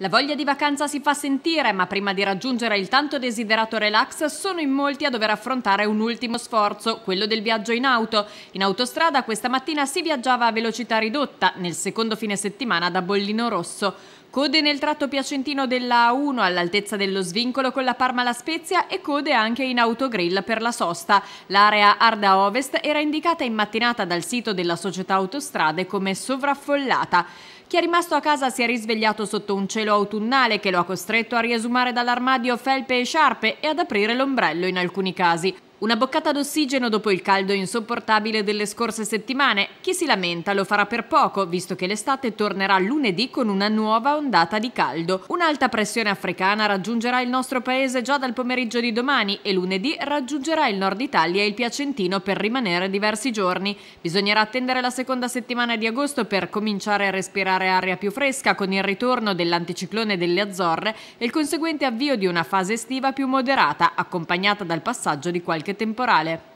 La voglia di vacanza si fa sentire, ma prima di raggiungere il tanto desiderato relax sono in molti a dover affrontare un ultimo sforzo, quello del viaggio in auto. In autostrada questa mattina si viaggiava a velocità ridotta, nel secondo fine settimana da Bollino Rosso. Code nel tratto piacentino della A1 all'altezza dello svincolo con la Parma La Spezia e code anche in autogrill per la sosta. L'area Arda Ovest era indicata in mattinata dal sito della società autostrade come sovraffollata. Chi è rimasto a casa si è risvegliato sotto un cielo autunnale che lo ha costretto a riesumare dall'armadio felpe e sciarpe e ad aprire l'ombrello in alcuni casi. Una boccata d'ossigeno dopo il caldo insopportabile delle scorse settimane. Chi si lamenta lo farà per poco, visto che l'estate tornerà lunedì con una nuova ondata di caldo. Un'alta pressione africana raggiungerà il nostro paese già dal pomeriggio di domani e lunedì raggiungerà il nord Italia e il Piacentino per rimanere diversi giorni. Bisognerà attendere la seconda settimana di agosto per cominciare a respirare aria più fresca con il ritorno dell'anticiclone delle Azzorre e il conseguente avvio di una fase estiva più moderata, accompagnata dal passaggio di qualche anche temporale.